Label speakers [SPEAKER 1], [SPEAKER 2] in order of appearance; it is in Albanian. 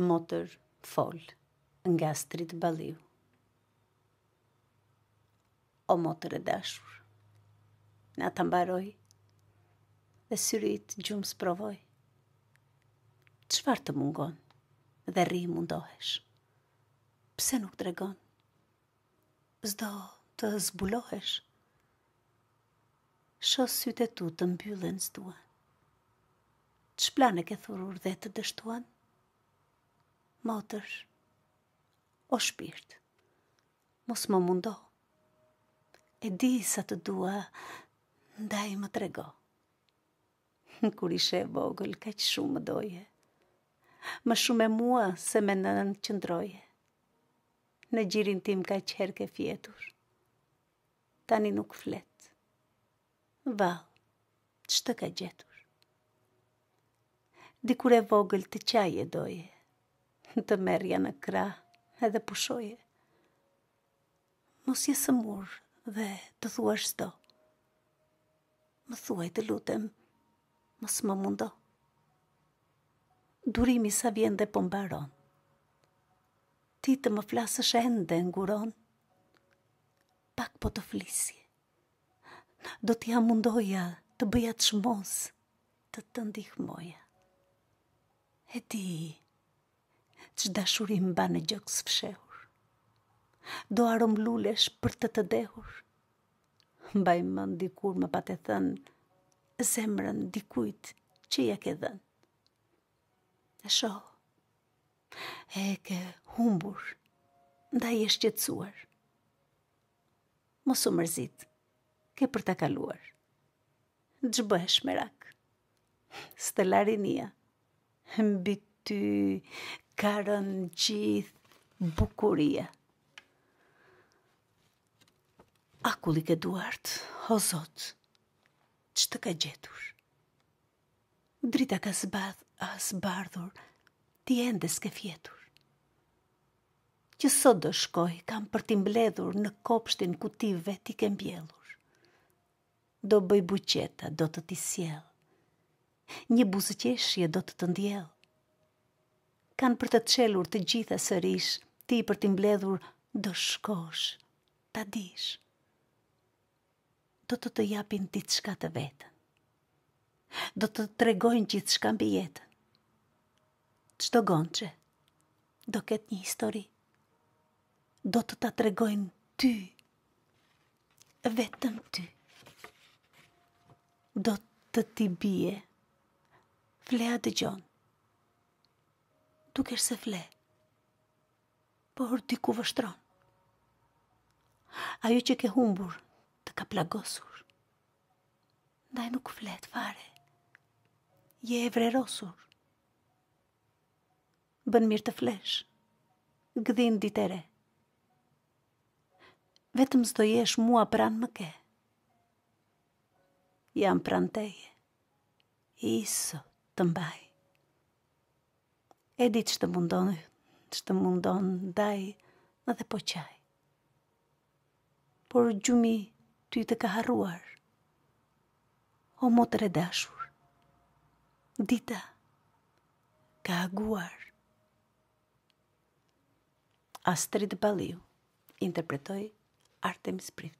[SPEAKER 1] motër fol nga strit baliu. O motër e dashur, na të mbaroj dhe syrit gjumë së provoj. Qëfar të mungon dhe ri mundohesh? Pse nuk regon? Zdo të zbulohesh? Sho sytë e tu të mbyllën s'dua. Që plane ke thurur dhe të dështuan? Motër, o shpirt, mos më mundo. E di sa të dua, ndaj më trego. Kur ishe e vogël, ka që shumë më doje. Më shumë e mua se me në që qëndroje. Në gjirin tim ka që ke fjetur. Tani nuk flet. Val, që të ka gjetur. Dikur e vogël të qaj e doje të merja në kra edhe pushoje. Mos jesë mur dhe të thua shdo. Më thuaj të lutem, mos më mundo. Durimi sa vjen dhe po mbaron. Ti të më flasësh ende nguron. Pak po të flisi. Do t'ja mundoja të bëja të shmos, të të ndihmoja. E ti, që dashurim ba në gjëks fshehur. Do arëm lulesh për të të dehur. Mbaj i mën dikur më patë e thënë, zemrën dikujt që ja ke dhenë. E sho, e ke humbur, nda i eshtë qëtësuar. Mosu mërzit, ke për të kaluar. Gjëbë e shmerak, stelarinia, mbi ty karën gjithë bukuria. Akulli ke duart, o zotë, që të ka gjetur. Drita ka zbath, a zbardhur, ti ende s'ke fjetur. Që sot do shkoj, kam për ti mbledhur në kopshtin ku ti veti ke mbjellur. Do bëj buqeta, do të ti siel. Një buzëqeshje do të të ndjellë kanë për të qelur të gjitha sërish, ti për t'i mbledhur do shkosh, ta dish. Do të të japin ti të shka të vetën, Do të të tregojnë gjithë shka mbi jetë. Qdo gonë që, do ketë një histori. Do të të tregojnë ty, vetëm ty. Do të ti bje, flea dë gjonë nuk është se fle, por diku vështron. Ajo që ke humbur të ka plagosur, ndaj nuk flet fare, je e vrerosur. Bën mirë të flesh, gdhin ditere. Vetëm zdo jesh mua pranë më ke. Jam pran teje, iso të mbaj e di që të mundon, që të mundon, daj, në dhe po qaj. Por gjumi ty të ka harruar, o motër e dashur, dita ka aguar. Astrid Baliu interpretoi Artemis Prift.